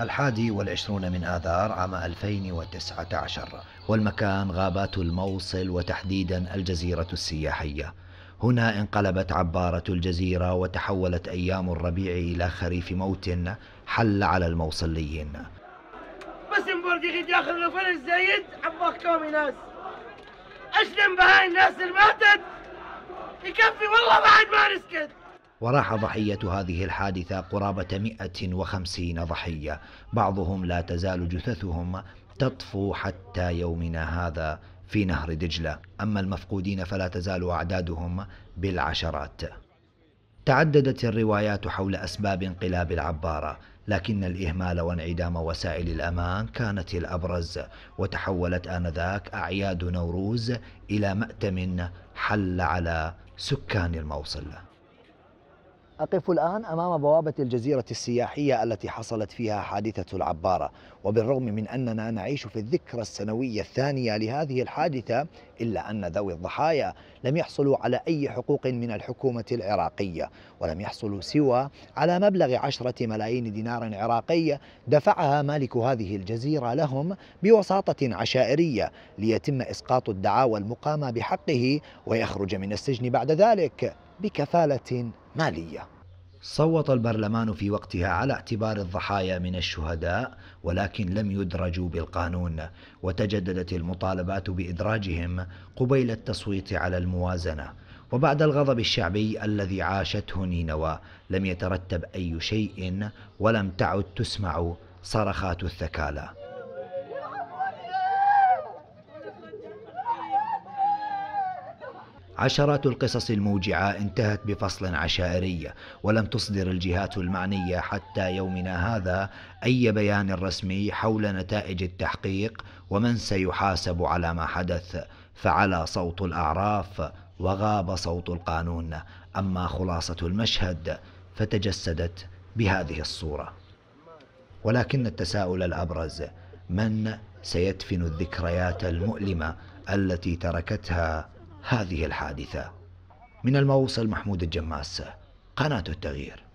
الحادي والعشرون من آذار عام 2019 والمكان غابات الموصل وتحديدا الجزيرة السياحية هنا انقلبت عبارة الجزيرة وتحولت أيام الربيع إلى خريف موت حل على الموصليين بس يجي ياخذ الفن الزايد عباكم ناس اشلم بهاي الناس اللي ماتت يكفي والله بعد ما نسكت وراح ضحية هذه الحادثة قرابة 150 ضحية بعضهم لا تزال جثثهم تطفو حتى يومنا هذا في نهر دجلة أما المفقودين فلا تزال أعدادهم بالعشرات تعددت الروايات حول أسباب انقلاب العبارة لكن الإهمال وانعدام وسائل الأمان كانت الأبرز وتحولت آنذاك أعياد نوروز إلى مأتم حل على سكان الموصل أقف الآن أمام بوابة الجزيرة السياحية التي حصلت فيها حادثة العبارة وبالرغم من أننا نعيش في الذكرى السنوية الثانية لهذه الحادثة إلا أن ذوي الضحايا لم يحصلوا على أي حقوق من الحكومة العراقية ولم يحصلوا سوى على مبلغ عشرة ملايين دينار عراقي دفعها مالك هذه الجزيرة لهم بوساطة عشائرية ليتم إسقاط الدعاوى المقامة بحقه ويخرج من السجن بعد ذلك بكفالة مالية صوت البرلمان في وقتها على اعتبار الضحايا من الشهداء ولكن لم يدرجوا بالقانون وتجددت المطالبات بإدراجهم قبيل التصويت على الموازنة وبعد الغضب الشعبي الذي عاشته نينوى لم يترتب أي شيء ولم تعد تسمع صرخات الثكالى عشرات القصص الموجعة انتهت بفصل عشائري ولم تصدر الجهات المعنية حتى يومنا هذا أي بيان رسمي حول نتائج التحقيق ومن سيحاسب على ما حدث فعلى صوت الأعراف وغاب صوت القانون أما خلاصة المشهد فتجسدت بهذه الصورة ولكن التساؤل الأبرز من سيدفن الذكريات المؤلمة التي تركتها هذه الحادثة من الموصل محمود الجماسة قناة التغيير